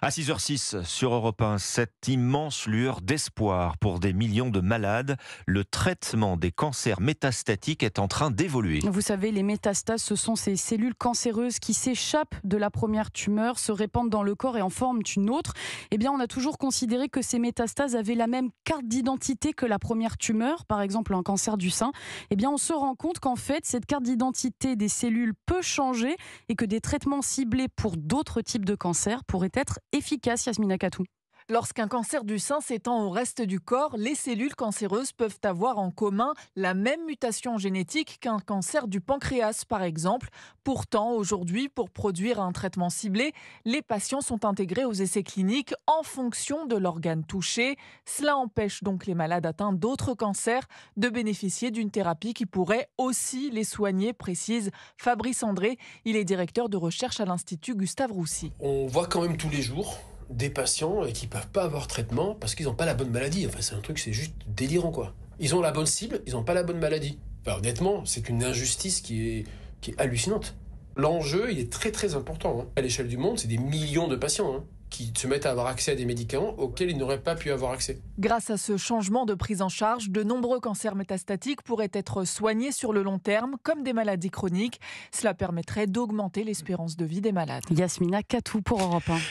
À 6h06 sur Europe 1, cette immense lueur d'espoir pour des millions de malades, le traitement des cancers métastatiques est en train d'évoluer. Vous savez, les métastases, ce sont ces cellules cancéreuses qui s'échappent de la première tumeur, se répandent dans le corps et en forment une autre. Eh bien, on a toujours considéré que ces métastases avaient la même carte d'identité que la première tumeur, par exemple un cancer du sein. Eh bien, on se rend compte qu'en fait, cette carte d'identité des cellules peut changer et que des traitements ciblés pour d'autres types de cancers pourraient être efficace, Yasmina Katou Lorsqu'un cancer du sein s'étend au reste du corps, les cellules cancéreuses peuvent avoir en commun la même mutation génétique qu'un cancer du pancréas, par exemple. Pourtant, aujourd'hui, pour produire un traitement ciblé, les patients sont intégrés aux essais cliniques en fonction de l'organe touché. Cela empêche donc les malades atteints d'autres cancers de bénéficier d'une thérapie qui pourrait aussi les soigner, précise Fabrice André. Il est directeur de recherche à l'Institut Gustave Roussy. On voit quand même tous les jours des patients euh, qui ne peuvent pas avoir traitement parce qu'ils n'ont pas la bonne maladie. Enfin, c'est un truc, c'est juste délirant, quoi. Ils ont la bonne cible, ils n'ont pas la bonne maladie. Enfin, honnêtement, c'est une injustice qui est, qui est hallucinante. L'enjeu, il est très très important. Hein. À l'échelle du monde, c'est des millions de patients. Hein, qui se mettent à avoir accès à des médicaments auxquels ils n'auraient pas pu avoir accès. Grâce à ce changement de prise en charge, de nombreux cancers métastatiques pourraient être soignés sur le long terme, comme des maladies chroniques. Cela permettrait d'augmenter l'espérance de vie des malades. Yasmina Katou pour Europe 1.